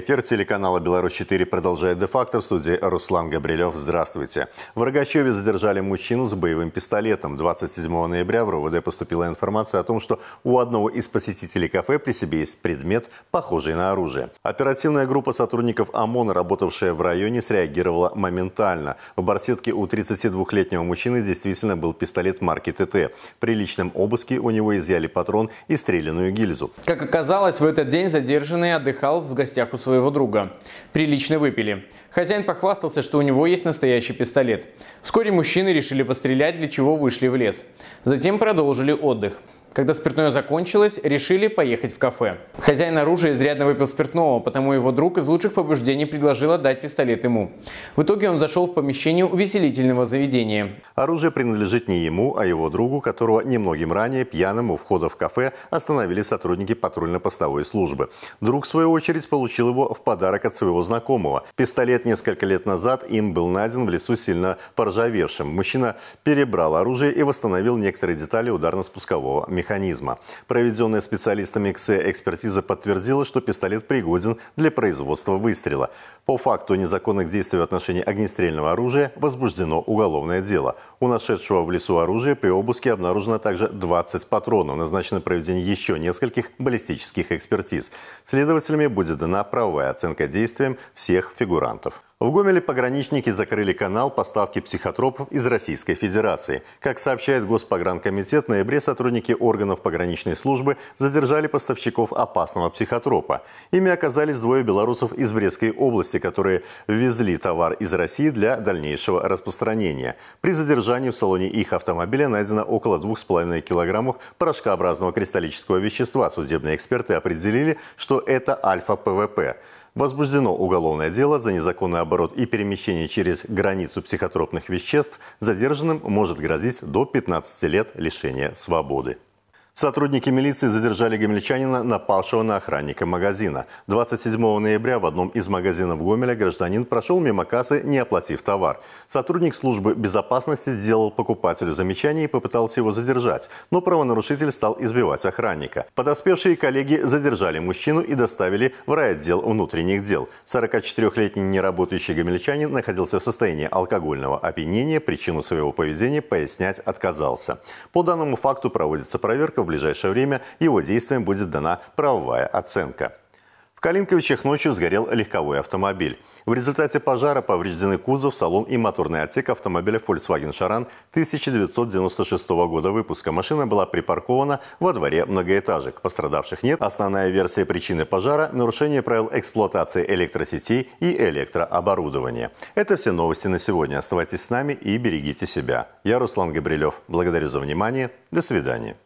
Эфир телеканала «Беларусь-4» продолжает де-факто в студии Руслан Габрилев. Здравствуйте. В Рогачеве задержали мужчину с боевым пистолетом. 27 ноября в РУВД поступила информация о том, что у одного из посетителей кафе при себе есть предмет, похожий на оружие. Оперативная группа сотрудников ОМОН, работавшая в районе, среагировала моментально. В барсетке у 32-летнего мужчины действительно был пистолет марки ТТ. При личном обыске у него изъяли патрон и стрелянную гильзу. Как оказалось, в этот день задержанный отдыхал в гостях у своего друга. Прилично выпили. Хозяин похвастался, что у него есть настоящий пистолет. Вскоре мужчины решили пострелять, для чего вышли в лес. Затем продолжили отдых. Когда спиртное закончилось, решили поехать в кафе. Хозяин оружия изрядно выпил спиртного, потому его друг из лучших побуждений предложил отдать пистолет ему. В итоге он зашел в помещение увеселительного заведения. Оружие принадлежит не ему, а его другу, которого немногим ранее пьяным у входа в кафе остановили сотрудники патрульно-постовой службы. Друг, в свою очередь, получил его в подарок от своего знакомого. Пистолет несколько лет назад им был найден в лесу сильно поржавевшим. Мужчина перебрал оружие и восстановил некоторые детали ударно-спускового механизма механизма. Проведенная специалистами КСЭ экспертиза подтвердила, что пистолет пригоден для производства выстрела. По факту незаконных действий в отношении огнестрельного оружия возбуждено уголовное дело. У нашедшего в лесу оружия при обыске обнаружено также 20 патронов. Назначено проведение еще нескольких баллистических экспертиз. Следователями будет дана правовая оценка действиям всех фигурантов. В Гомеле пограничники закрыли канал поставки психотропов из Российской Федерации. Как сообщает Госпогранкомитет, в ноябре сотрудники органов пограничной службы задержали поставщиков опасного психотропа. Ими оказались двое белорусов из Брестской области, которые ввезли товар из России для дальнейшего распространения. При задержании в салоне их автомобиля найдено около 2,5 килограммов порошкообразного кристаллического вещества. Судебные эксперты определили, что это альфа-ПВП. Возбуждено уголовное дело за незаконный оборот и перемещение через границу психотропных веществ. Задержанным может грозить до 15 лет лишения свободы. Сотрудники милиции задержали гомельчанина, напавшего на охранника магазина. 27 ноября в одном из магазинов Гомеля гражданин прошел мимо кассы, не оплатив товар. Сотрудник службы безопасности сделал покупателю замечание и попытался его задержать, но правонарушитель стал избивать охранника. Подоспевшие коллеги задержали мужчину и доставили в райотдел внутренних дел. 44-летний неработающий гомельчанин находился в состоянии алкогольного опьянения, причину своего поведения пояснять отказался. По данному факту проводится проверка что в ближайшее время его действиям будет дана правовая оценка. В Калинковичах ночью сгорел легковой автомобиль. В результате пожара повреждены кузов, салон и моторный отсек автомобиля Volkswagen Шаран 1996 года выпуска. Машина была припаркована во дворе многоэтажек. Пострадавших нет. Основная версия причины пожара – нарушение правил эксплуатации электросетей и электрооборудования. Это все новости на сегодня. Оставайтесь с нами и берегите себя. Я Руслан Габрилев. Благодарю за внимание. До свидания.